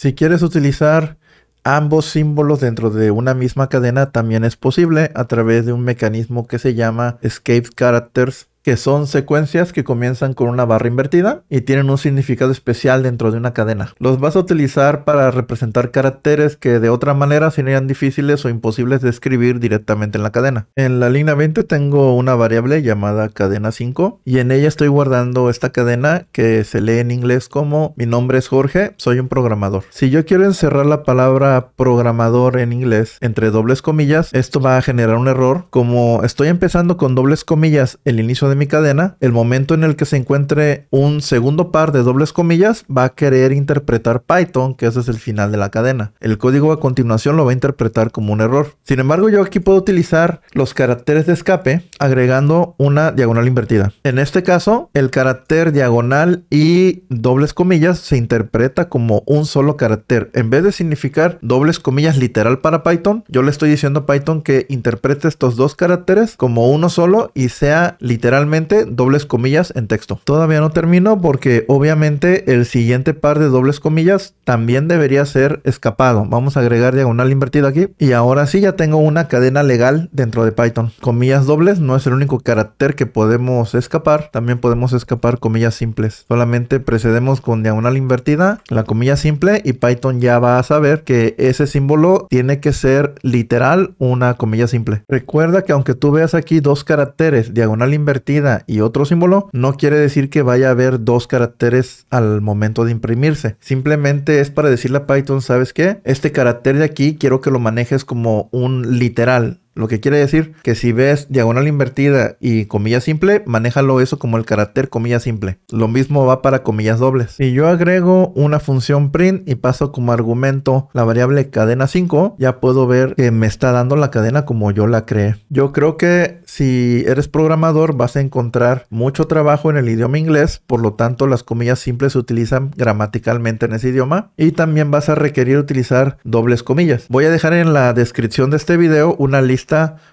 Si quieres utilizar ambos símbolos dentro de una misma cadena, también es posible a través de un mecanismo que se llama Escape Characters que son secuencias que comienzan con una barra invertida y tienen un significado especial dentro de una cadena. Los vas a utilizar para representar caracteres que de otra manera serían difíciles o imposibles de escribir directamente en la cadena. En la línea 20 tengo una variable llamada cadena 5 y en ella estoy guardando esta cadena que se lee en inglés como mi nombre es Jorge, soy un programador. Si yo quiero encerrar la palabra programador en inglés entre dobles comillas, esto va a generar un error como estoy empezando con dobles comillas el inicio de mi cadena, el momento en el que se encuentre un segundo par de dobles comillas va a querer interpretar Python, que ese es el final de la cadena. El código a continuación lo va a interpretar como un error. Sin embargo, yo aquí puedo utilizar los caracteres de escape agregando una diagonal invertida. En este caso, el carácter diagonal y dobles comillas se interpreta como un solo carácter. En vez de significar dobles comillas literal para Python, yo le estoy diciendo a Python que interprete estos dos caracteres como uno solo y sea literal literalmente dobles comillas en texto. Todavía no termino porque obviamente el siguiente par de dobles comillas también debería ser escapado. Vamos a agregar diagonal invertida aquí y ahora sí ya tengo una cadena legal dentro de Python. Comillas dobles no es el único carácter que podemos escapar. También podemos escapar comillas simples. Solamente precedemos con diagonal invertida, la comilla simple y Python ya va a saber que ese símbolo tiene que ser literal una comilla simple. Recuerda que aunque tú veas aquí dos caracteres diagonal invertida y otro símbolo, no quiere decir que vaya a haber dos caracteres al momento de imprimirse. Simplemente es para decirle a Python, ¿sabes qué? Este carácter de aquí quiero que lo manejes como un literal lo que quiere decir que si ves diagonal invertida y comillas simple, manéjalo eso como el carácter comillas simple. Lo mismo va para comillas dobles. Si yo agrego una función print y paso como argumento la variable cadena 5, ya puedo ver que me está dando la cadena como yo la creé. Yo creo que si eres programador vas a encontrar mucho trabajo en el idioma inglés, por lo tanto las comillas simples se utilizan gramaticalmente en ese idioma y también vas a requerir utilizar dobles comillas. Voy a dejar en la descripción de este video una lista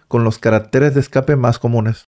con los caracteres de escape más comunes.